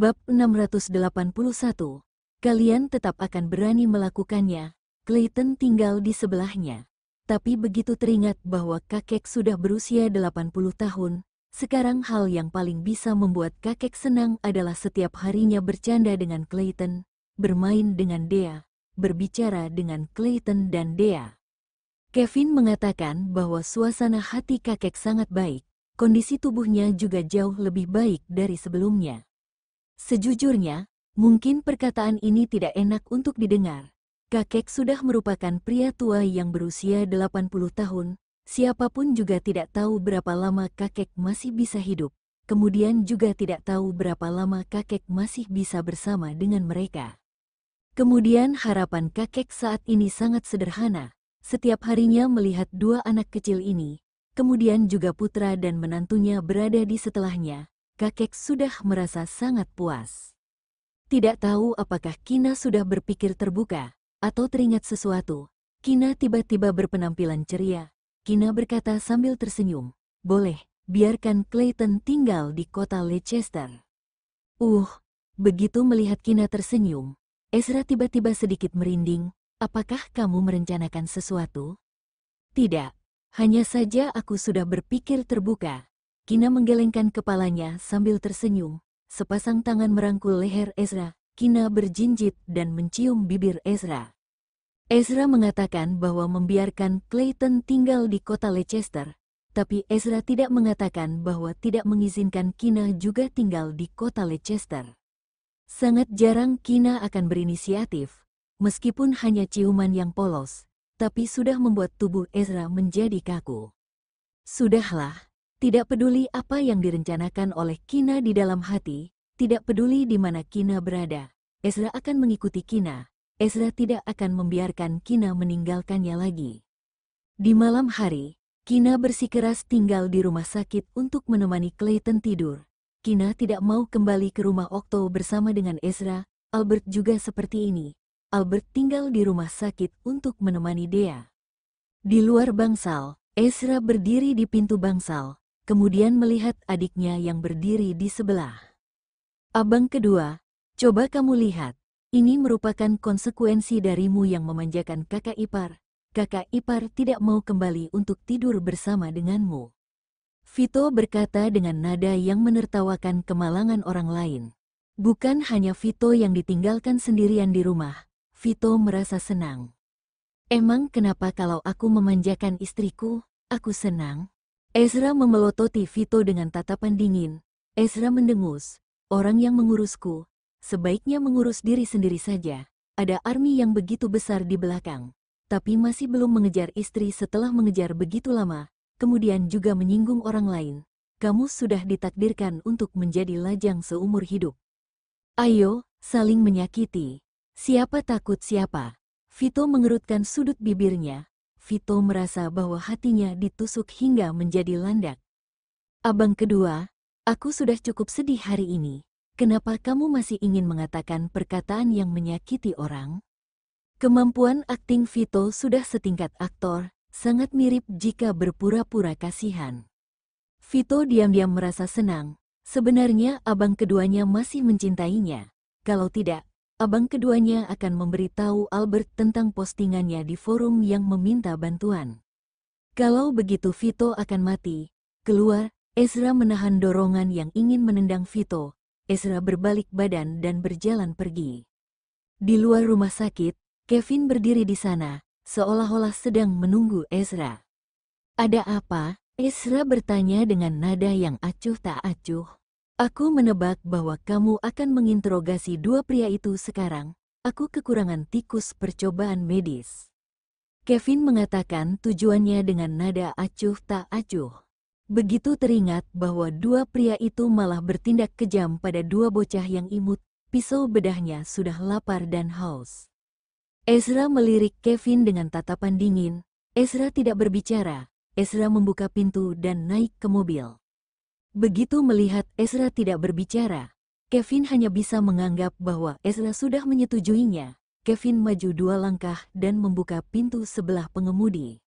Bab 681. Kalian tetap akan berani melakukannya. Clayton tinggal di sebelahnya. Tapi begitu teringat bahwa kakek sudah berusia 80 tahun, sekarang hal yang paling bisa membuat kakek senang adalah setiap harinya bercanda dengan Clayton, bermain dengan Dea, berbicara dengan Clayton dan Dea. Kevin mengatakan bahwa suasana hati kakek sangat baik, kondisi tubuhnya juga jauh lebih baik dari sebelumnya. Sejujurnya, mungkin perkataan ini tidak enak untuk didengar. Kakek sudah merupakan pria tua yang berusia 80 tahun, siapapun juga tidak tahu berapa lama kakek masih bisa hidup, kemudian juga tidak tahu berapa lama kakek masih bisa bersama dengan mereka. Kemudian harapan kakek saat ini sangat sederhana, setiap harinya melihat dua anak kecil ini, kemudian juga putra dan menantunya berada di setelahnya, kakek sudah merasa sangat puas. Tidak tahu apakah Kina sudah berpikir terbuka atau teringat sesuatu. Kina tiba-tiba berpenampilan ceria. Kina berkata sambil tersenyum, boleh, biarkan Clayton tinggal di kota Leicester. Uh, begitu melihat Kina tersenyum, Ezra tiba-tiba sedikit merinding. Apakah kamu merencanakan sesuatu? Tidak, hanya saja aku sudah berpikir terbuka. Kina menggelengkan kepalanya sambil tersenyum. Sepasang tangan merangkul leher Ezra. Kina berjinjit dan mencium bibir Ezra. Ezra mengatakan bahwa membiarkan Clayton tinggal di kota Leicester. Tapi Ezra tidak mengatakan bahwa tidak mengizinkan Kina juga tinggal di kota Leicester. Sangat jarang Kina akan berinisiatif, meskipun hanya ciuman yang polos, tapi sudah membuat tubuh Ezra menjadi kaku. Sudahlah, tidak peduli apa yang direncanakan oleh Kina di dalam hati, tidak peduli di mana Kina berada, Ezra akan mengikuti Kina. Ezra tidak akan membiarkan Kina meninggalkannya lagi. Di malam hari, Kina bersikeras tinggal di rumah sakit untuk menemani Clayton tidur. Kina tidak mau kembali ke rumah Okto bersama dengan Ezra, Albert juga seperti ini. Albert tinggal di rumah sakit untuk menemani Dea. Di luar bangsal, Ezra berdiri di pintu bangsal kemudian melihat adiknya yang berdiri di sebelah. Abang kedua, coba kamu lihat. Ini merupakan konsekuensi darimu yang memanjakan kakak ipar. Kakak ipar tidak mau kembali untuk tidur bersama denganmu. Vito berkata dengan nada yang menertawakan kemalangan orang lain. Bukan hanya Vito yang ditinggalkan sendirian di rumah, Vito merasa senang. Emang kenapa kalau aku memanjakan istriku, aku senang? Ezra memelototi Vito dengan tatapan dingin. Ezra mendengus. Orang yang mengurusku, sebaiknya mengurus diri sendiri saja. Ada army yang begitu besar di belakang. Tapi masih belum mengejar istri setelah mengejar begitu lama, kemudian juga menyinggung orang lain. Kamu sudah ditakdirkan untuk menjadi lajang seumur hidup. Ayo, saling menyakiti. Siapa takut siapa? Vito mengerutkan sudut bibirnya, Vito merasa bahwa hatinya ditusuk hingga menjadi landak. Abang kedua, aku sudah cukup sedih hari ini. Kenapa kamu masih ingin mengatakan perkataan yang menyakiti orang? Kemampuan akting Vito sudah setingkat aktor, sangat mirip jika berpura-pura kasihan. Vito diam-diam merasa senang. Sebenarnya abang keduanya masih mencintainya. Kalau tidak, abang keduanya akan memberitahu Albert tentang postingannya di forum yang meminta bantuan. Kalau begitu Vito akan mati. Keluar, Ezra menahan dorongan yang ingin menendang Vito. Ezra berbalik badan dan berjalan pergi. Di luar rumah sakit, Kevin berdiri di sana, seolah-olah sedang menunggu Ezra. Ada apa? Ezra bertanya dengan nada yang acuh tak acuh. Aku menebak bahwa kamu akan menginterogasi dua pria itu sekarang. Aku kekurangan tikus percobaan medis. Kevin mengatakan tujuannya dengan nada acuh tak acuh. Begitu teringat bahwa dua pria itu malah bertindak kejam pada dua bocah yang imut, pisau bedahnya sudah lapar dan haus. Ezra melirik Kevin dengan tatapan dingin. Ezra tidak berbicara. Ezra membuka pintu dan naik ke mobil. Begitu melihat Ezra tidak berbicara, Kevin hanya bisa menganggap bahwa Ezra sudah menyetujuinya. Kevin maju dua langkah dan membuka pintu sebelah pengemudi.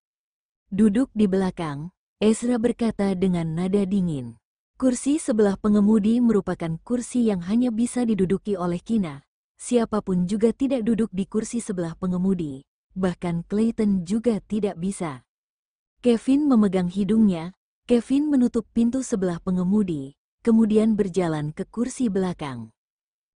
Duduk di belakang, Ezra berkata dengan nada dingin. Kursi sebelah pengemudi merupakan kursi yang hanya bisa diduduki oleh Kina. Siapapun juga tidak duduk di kursi sebelah pengemudi. Bahkan Clayton juga tidak bisa. Kevin memegang hidungnya, Kevin menutup pintu sebelah pengemudi, kemudian berjalan ke kursi belakang.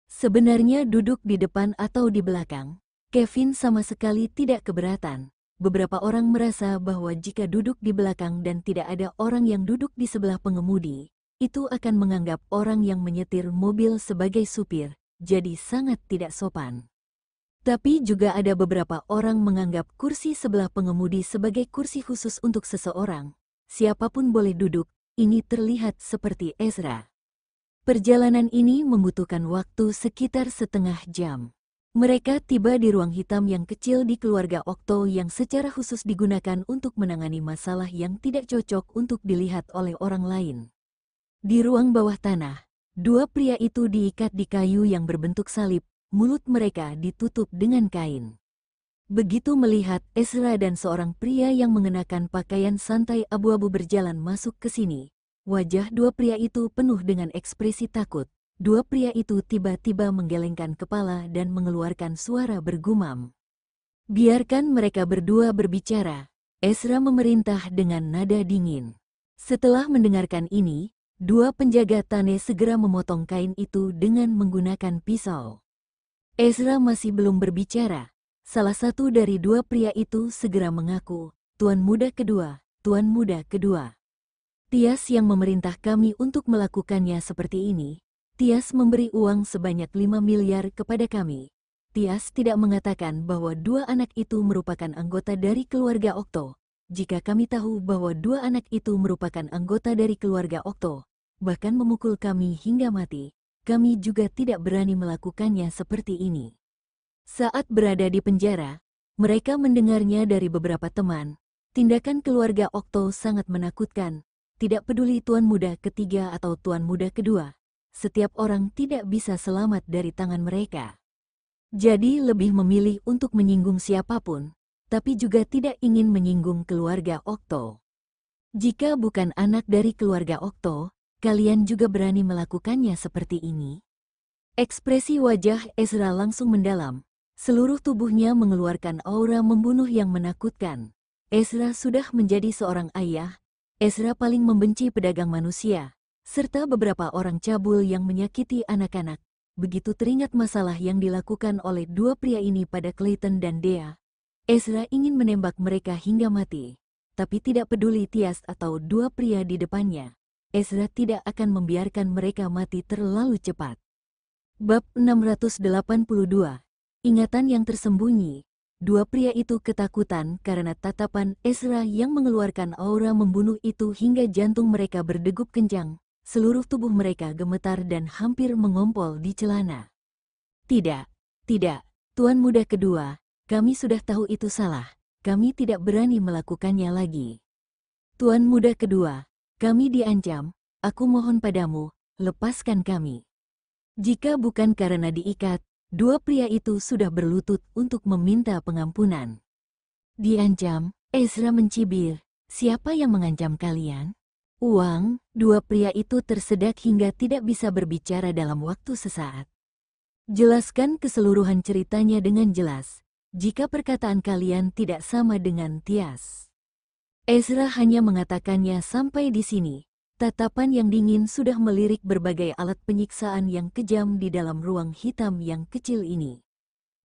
Sebenarnya duduk di depan atau di belakang, Kevin sama sekali tidak keberatan. Beberapa orang merasa bahwa jika duduk di belakang dan tidak ada orang yang duduk di sebelah pengemudi, itu akan menganggap orang yang menyetir mobil sebagai supir, jadi sangat tidak sopan. Tapi juga ada beberapa orang menganggap kursi sebelah pengemudi sebagai kursi khusus untuk seseorang, siapapun boleh duduk, ini terlihat seperti Ezra. Perjalanan ini membutuhkan waktu sekitar setengah jam. Mereka tiba di ruang hitam yang kecil di keluarga Okto yang secara khusus digunakan untuk menangani masalah yang tidak cocok untuk dilihat oleh orang lain. Di ruang bawah tanah, dua pria itu diikat di kayu yang berbentuk salib, mulut mereka ditutup dengan kain. Begitu melihat Ezra dan seorang pria yang mengenakan pakaian santai abu-abu berjalan masuk ke sini, wajah dua pria itu penuh dengan ekspresi takut. Dua pria itu tiba-tiba menggelengkan kepala dan mengeluarkan suara bergumam. Biarkan mereka berdua berbicara, Ezra memerintah dengan nada dingin. Setelah mendengarkan ini, dua penjaga Tane segera memotong kain itu dengan menggunakan pisau. Ezra masih belum berbicara, Salah satu dari dua pria itu segera mengaku, Tuan Muda kedua, Tuan Muda kedua. Tias yang memerintah kami untuk melakukannya seperti ini, Tias memberi uang sebanyak 5 miliar kepada kami. Tias tidak mengatakan bahwa dua anak itu merupakan anggota dari keluarga Okto. Jika kami tahu bahwa dua anak itu merupakan anggota dari keluarga Okto, bahkan memukul kami hingga mati, kami juga tidak berani melakukannya seperti ini. Saat berada di penjara, mereka mendengarnya dari beberapa teman. Tindakan keluarga Okto sangat menakutkan. Tidak peduli tuan muda ketiga atau tuan muda kedua, setiap orang tidak bisa selamat dari tangan mereka. Jadi lebih memilih untuk menyinggung siapapun, tapi juga tidak ingin menyinggung keluarga Okto. Jika bukan anak dari keluarga Okto, kalian juga berani melakukannya seperti ini. Ekspresi wajah Ezra langsung mendalam, Seluruh tubuhnya mengeluarkan aura membunuh yang menakutkan. Ezra sudah menjadi seorang ayah. Ezra paling membenci pedagang manusia, serta beberapa orang cabul yang menyakiti anak-anak. Begitu teringat masalah yang dilakukan oleh dua pria ini pada Clayton dan Dea, Ezra ingin menembak mereka hingga mati. Tapi tidak peduli Tias atau dua pria di depannya, Ezra tidak akan membiarkan mereka mati terlalu cepat. Bab 682 Ingatan yang tersembunyi. Dua pria itu ketakutan karena tatapan Ezra yang mengeluarkan aura membunuh itu hingga jantung mereka berdegup kencang. Seluruh tubuh mereka gemetar dan hampir mengompol di celana. Tidak, tidak, Tuan Muda kedua, kami sudah tahu itu salah. Kami tidak berani melakukannya lagi. Tuan Muda kedua, kami diancam, aku mohon padamu, lepaskan kami. Jika bukan karena diikat, dua pria itu sudah berlutut untuk meminta pengampunan. Diancam, Ezra mencibir, siapa yang mengancam kalian? Uang, dua pria itu tersedak hingga tidak bisa berbicara dalam waktu sesaat. Jelaskan keseluruhan ceritanya dengan jelas, jika perkataan kalian tidak sama dengan Tias. Ezra hanya mengatakannya sampai di sini, Tatapan yang dingin sudah melirik berbagai alat penyiksaan yang kejam di dalam ruang hitam yang kecil ini.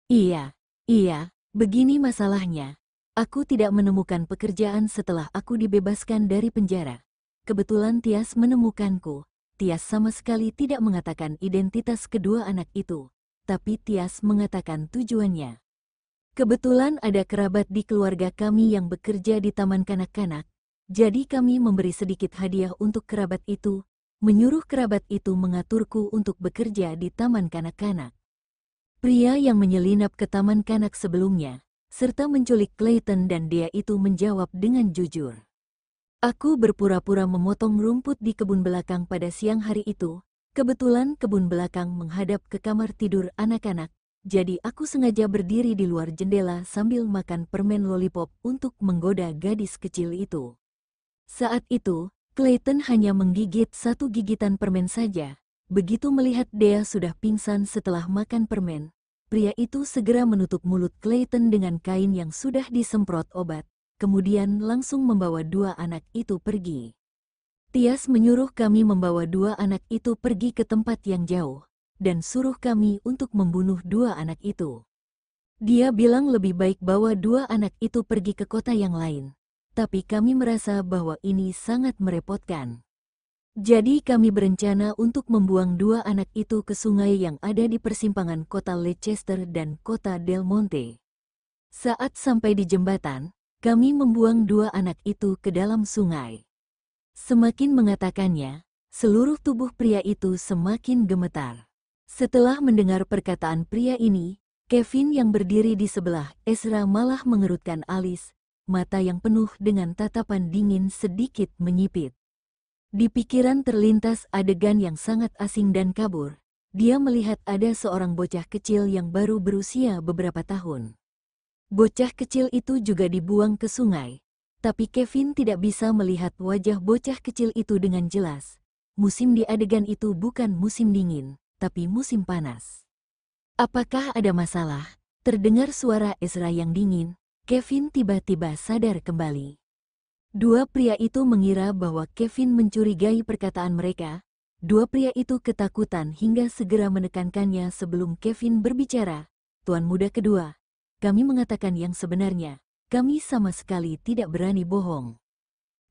Iya, iya, begini masalahnya. Aku tidak menemukan pekerjaan setelah aku dibebaskan dari penjara. Kebetulan Tias menemukanku. Tias sama sekali tidak mengatakan identitas kedua anak itu, tapi Tias mengatakan tujuannya. Kebetulan ada kerabat di keluarga kami yang bekerja di taman kanak-kanak, jadi kami memberi sedikit hadiah untuk kerabat itu, menyuruh kerabat itu mengaturku untuk bekerja di taman kanak-kanak. Pria yang menyelinap ke taman kanak sebelumnya, serta menculik Clayton dan dia itu menjawab dengan jujur. Aku berpura-pura memotong rumput di kebun belakang pada siang hari itu. Kebetulan kebun belakang menghadap ke kamar tidur anak-anak, jadi aku sengaja berdiri di luar jendela sambil makan permen lollipop untuk menggoda gadis kecil itu. Saat itu, Clayton hanya menggigit satu gigitan permen saja. Begitu melihat Dea sudah pingsan setelah makan permen, pria itu segera menutup mulut Clayton dengan kain yang sudah disemprot obat, kemudian langsung membawa dua anak itu pergi. Tias menyuruh kami membawa dua anak itu pergi ke tempat yang jauh, dan suruh kami untuk membunuh dua anak itu. Dia bilang lebih baik bawa dua anak itu pergi ke kota yang lain, tapi kami merasa bahwa ini sangat merepotkan. Jadi kami berencana untuk membuang dua anak itu ke sungai yang ada di persimpangan kota Leicester dan kota Del Monte. Saat sampai di jembatan, kami membuang dua anak itu ke dalam sungai. Semakin mengatakannya, seluruh tubuh pria itu semakin gemetar. Setelah mendengar perkataan pria ini, Kevin yang berdiri di sebelah Ezra malah mengerutkan alis mata yang penuh dengan tatapan dingin sedikit menyipit. Di pikiran terlintas adegan yang sangat asing dan kabur. Dia melihat ada seorang bocah kecil yang baru berusia beberapa tahun. Bocah kecil itu juga dibuang ke sungai. Tapi Kevin tidak bisa melihat wajah bocah kecil itu dengan jelas. Musim di adegan itu bukan musim dingin, tapi musim panas. Apakah ada masalah? Terdengar suara Ezra yang dingin, Kevin tiba-tiba sadar kembali. Dua pria itu mengira bahwa Kevin mencurigai perkataan mereka. Dua pria itu ketakutan hingga segera menekankannya sebelum Kevin berbicara. Tuan muda kedua, kami mengatakan yang sebenarnya. Kami sama sekali tidak berani bohong.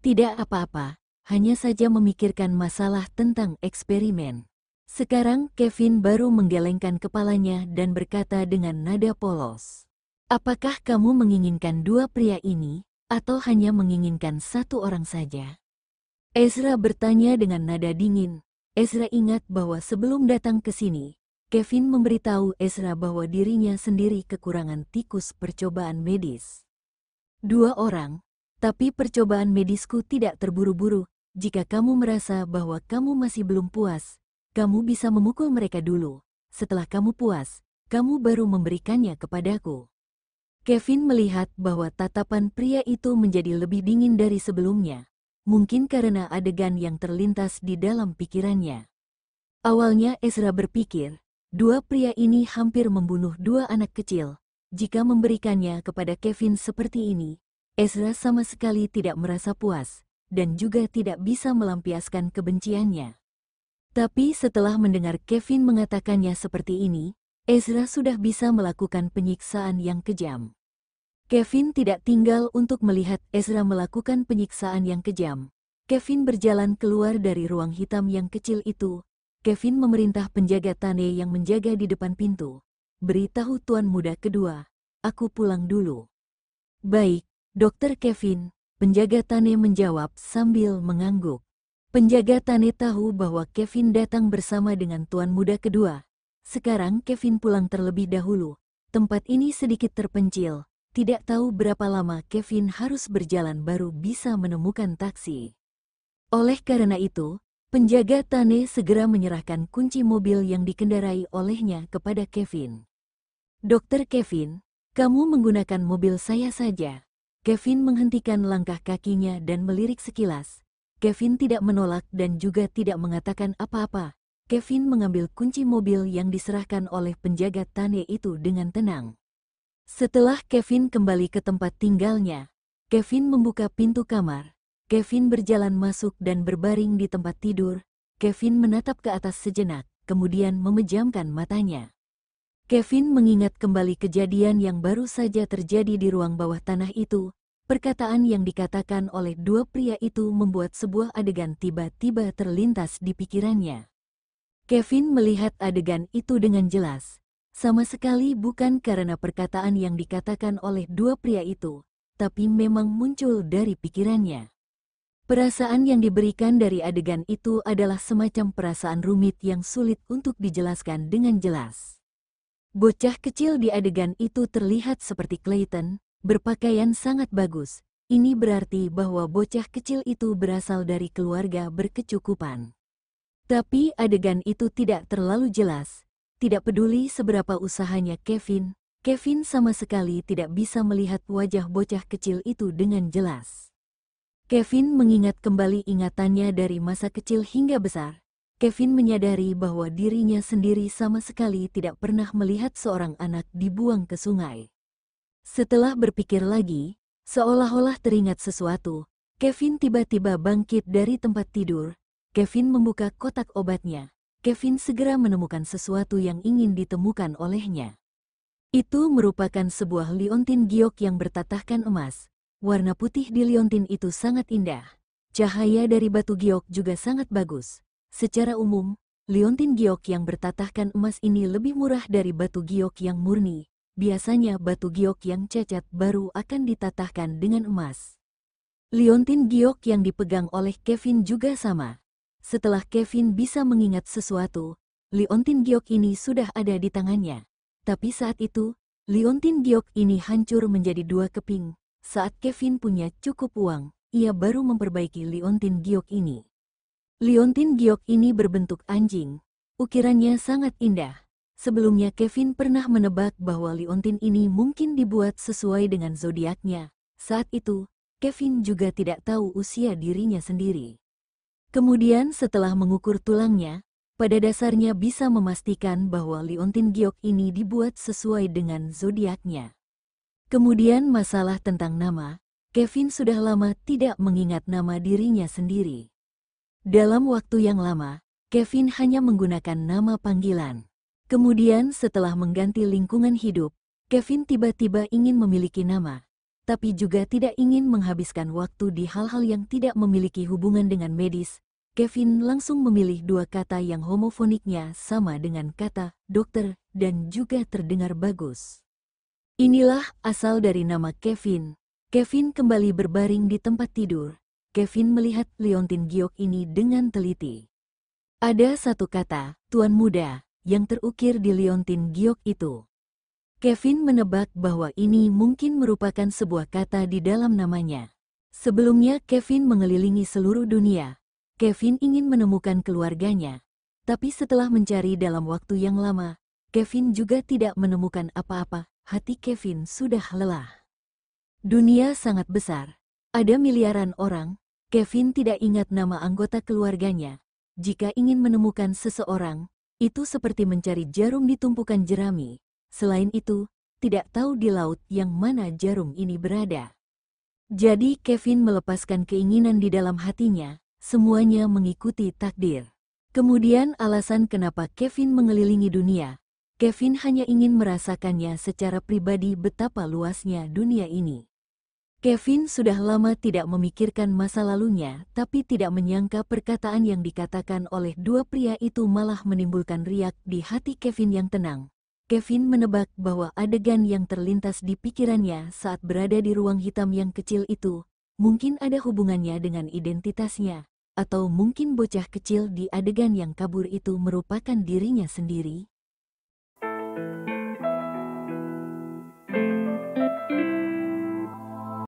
Tidak apa-apa, hanya saja memikirkan masalah tentang eksperimen. Sekarang Kevin baru menggelengkan kepalanya dan berkata dengan nada polos. Apakah kamu menginginkan dua pria ini, atau hanya menginginkan satu orang saja? Ezra bertanya dengan nada dingin. Ezra ingat bahwa sebelum datang ke sini, Kevin memberitahu Ezra bahwa dirinya sendiri kekurangan tikus percobaan medis. Dua orang, tapi percobaan medisku tidak terburu-buru. Jika kamu merasa bahwa kamu masih belum puas, kamu bisa memukul mereka dulu. Setelah kamu puas, kamu baru memberikannya kepadaku. Kevin melihat bahwa tatapan pria itu menjadi lebih dingin dari sebelumnya, mungkin karena adegan yang terlintas di dalam pikirannya. Awalnya Ezra berpikir, dua pria ini hampir membunuh dua anak kecil. Jika memberikannya kepada Kevin seperti ini, Ezra sama sekali tidak merasa puas dan juga tidak bisa melampiaskan kebenciannya. Tapi setelah mendengar Kevin mengatakannya seperti ini, Ezra sudah bisa melakukan penyiksaan yang kejam. Kevin tidak tinggal untuk melihat Ezra melakukan penyiksaan yang kejam. Kevin berjalan keluar dari ruang hitam yang kecil itu. Kevin memerintah penjaga Tane yang menjaga di depan pintu. Beritahu tuan muda kedua, aku pulang dulu. Baik, dokter Kevin, penjaga Tane menjawab sambil mengangguk. Penjaga Tane tahu bahwa Kevin datang bersama dengan tuan muda kedua, sekarang Kevin pulang terlebih dahulu. Tempat ini sedikit terpencil. Tidak tahu berapa lama Kevin harus berjalan baru bisa menemukan taksi. Oleh karena itu, penjaga Tane segera menyerahkan kunci mobil yang dikendarai olehnya kepada Kevin. Dokter Kevin, kamu menggunakan mobil saya saja. Kevin menghentikan langkah kakinya dan melirik sekilas. Kevin tidak menolak dan juga tidak mengatakan apa-apa. Kevin mengambil kunci mobil yang diserahkan oleh penjaga Tane itu dengan tenang. Setelah Kevin kembali ke tempat tinggalnya, Kevin membuka pintu kamar. Kevin berjalan masuk dan berbaring di tempat tidur. Kevin menatap ke atas sejenak, kemudian memejamkan matanya. Kevin mengingat kembali kejadian yang baru saja terjadi di ruang bawah tanah itu. Perkataan yang dikatakan oleh dua pria itu membuat sebuah adegan tiba-tiba terlintas di pikirannya. Kevin melihat adegan itu dengan jelas. Sama sekali bukan karena perkataan yang dikatakan oleh dua pria itu, tapi memang muncul dari pikirannya. Perasaan yang diberikan dari adegan itu adalah semacam perasaan rumit yang sulit untuk dijelaskan dengan jelas. Bocah kecil di adegan itu terlihat seperti Clayton, berpakaian sangat bagus. Ini berarti bahwa bocah kecil itu berasal dari keluarga berkecukupan. Tapi adegan itu tidak terlalu jelas. Tidak peduli seberapa usahanya Kevin, Kevin sama sekali tidak bisa melihat wajah bocah kecil itu dengan jelas. Kevin mengingat kembali ingatannya dari masa kecil hingga besar. Kevin menyadari bahwa dirinya sendiri sama sekali tidak pernah melihat seorang anak dibuang ke sungai. Setelah berpikir lagi, seolah-olah teringat sesuatu, Kevin tiba-tiba bangkit dari tempat tidur, Kevin membuka kotak obatnya. Kevin segera menemukan sesuatu yang ingin ditemukan olehnya. Itu merupakan sebuah liontin giok yang bertatahkan emas. Warna putih di liontin itu sangat indah. Cahaya dari batu giok juga sangat bagus. Secara umum, liontin giok yang bertatahkan emas ini lebih murah dari batu giok yang murni. Biasanya batu giok yang cacat baru akan ditatahkan dengan emas. Liontin giok yang dipegang oleh Kevin juga sama. Setelah Kevin bisa mengingat sesuatu, liontin Giok ini sudah ada di tangannya. Tapi saat itu, liontin Giok ini hancur menjadi dua keping. Saat Kevin punya cukup uang, ia baru memperbaiki liontin Giok ini. Liontin Giok ini berbentuk anjing. Ukirannya sangat indah. Sebelumnya Kevin pernah menebak bahwa liontin ini mungkin dibuat sesuai dengan zodiaknya. Saat itu, Kevin juga tidak tahu usia dirinya sendiri. Kemudian setelah mengukur tulangnya, pada dasarnya bisa memastikan bahwa liontin giok ini dibuat sesuai dengan zodiaknya. Kemudian masalah tentang nama, Kevin sudah lama tidak mengingat nama dirinya sendiri. Dalam waktu yang lama, Kevin hanya menggunakan nama panggilan. Kemudian setelah mengganti lingkungan hidup, Kevin tiba-tiba ingin memiliki nama, tapi juga tidak ingin menghabiskan waktu di hal-hal yang tidak memiliki hubungan dengan medis, Kevin langsung memilih dua kata yang homofoniknya sama dengan kata dokter dan juga terdengar bagus. Inilah asal dari nama Kevin. Kevin kembali berbaring di tempat tidur. Kevin melihat Leontin Giok ini dengan teliti. Ada satu kata, Tuan Muda, yang terukir di Leontin Giok itu. Kevin menebak bahwa ini mungkin merupakan sebuah kata di dalam namanya. Sebelumnya Kevin mengelilingi seluruh dunia. Kevin ingin menemukan keluarganya. Tapi setelah mencari dalam waktu yang lama, Kevin juga tidak menemukan apa-apa. Hati Kevin sudah lelah. Dunia sangat besar. Ada miliaran orang. Kevin tidak ingat nama anggota keluarganya. Jika ingin menemukan seseorang, itu seperti mencari jarum di tumpukan jerami Selain itu, tidak tahu di laut yang mana jarum ini berada. Jadi Kevin melepaskan keinginan di dalam hatinya, semuanya mengikuti takdir. Kemudian alasan kenapa Kevin mengelilingi dunia, Kevin hanya ingin merasakannya secara pribadi betapa luasnya dunia ini. Kevin sudah lama tidak memikirkan masa lalunya, tapi tidak menyangka perkataan yang dikatakan oleh dua pria itu malah menimbulkan riak di hati Kevin yang tenang. Kevin menebak bahwa adegan yang terlintas di pikirannya saat berada di ruang hitam yang kecil itu mungkin ada hubungannya dengan identitasnya, atau mungkin bocah kecil di adegan yang kabur itu merupakan dirinya sendiri.